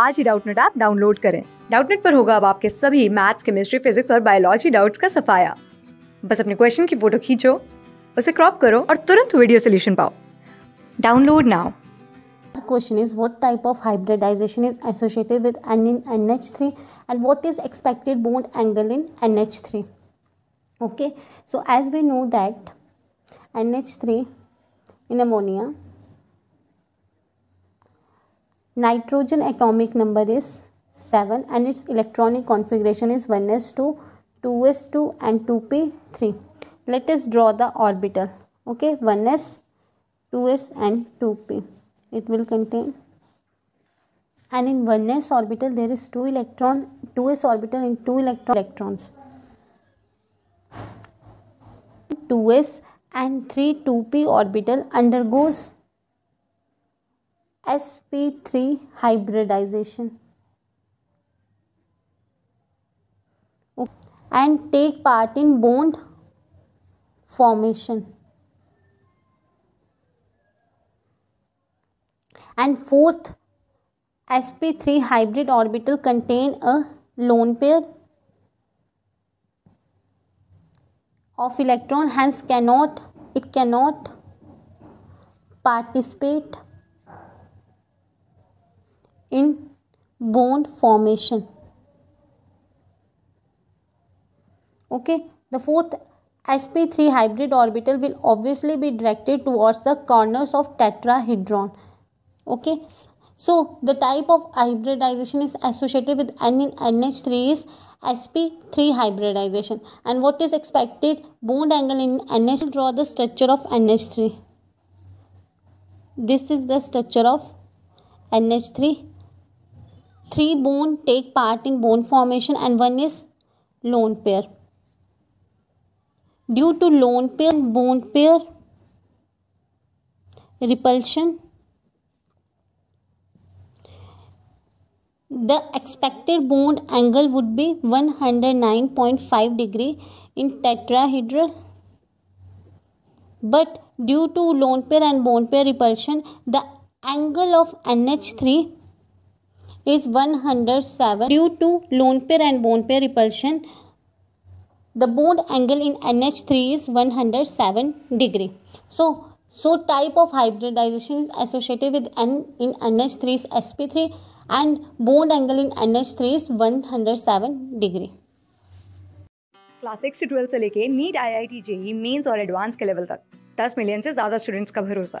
आज ही Doubtnut app download करें डाउटनेट पर होगा अब आपके सभी मैथ्स केमिस्ट्री फिजिक्स और बायोलॉजी डाउट्स का सफाया बस अपने क्वेश्चन की फोटो खींचो उसे क्रॉप करो और तुरंत वीडियो सोल्यूशन पाओ download now question is what type of hybridization is associated with NH3 and what is expected bond angle in NH3 okay so as we know that NH3 in ammonia Nitrogen atomic number is 7 and its electronic configuration is 1s2, 2s2 and 2p3. Let us draw the orbital. Okay, 1s, 2s and 2p. It will contain and in 1s orbital there is 2 electron 2s orbital in 2 electron electrons 2s and 3 2p orbital undergoes sp3 hybridization and take part in bond formation. And fourth, sp3 hybrid orbital contain a lone pair of electron hence cannot it cannot participate in bone formation. Okay, the fourth sp3 hybrid orbital will obviously be directed towards the corners of tetrahedron. Okay, so the type of hybridization is associated with NH3 is sp3 hybridization. And what is expected bond angle in NH H three? draw the structure of NH3. This is the structure of NH3 Three bone take part in bone formation and one is lone pair. Due to lone pair, bone pair repulsion, the expected bond angle would be 109.5 degree in tetrahedral but due to lone pair and bone pair repulsion the angle of NH3 is 107 due to lone pair and bone pair repulsion. The bond angle in NH3 is 107 degree. So, so type of hybridization is associated with N in NH3 is sp3 and bond angle in NH3 is 107 degree. Class six से twelfth से लेके NEET I I T JEE mains और advance के level तक दस million से ज़्यादा students का भरोसा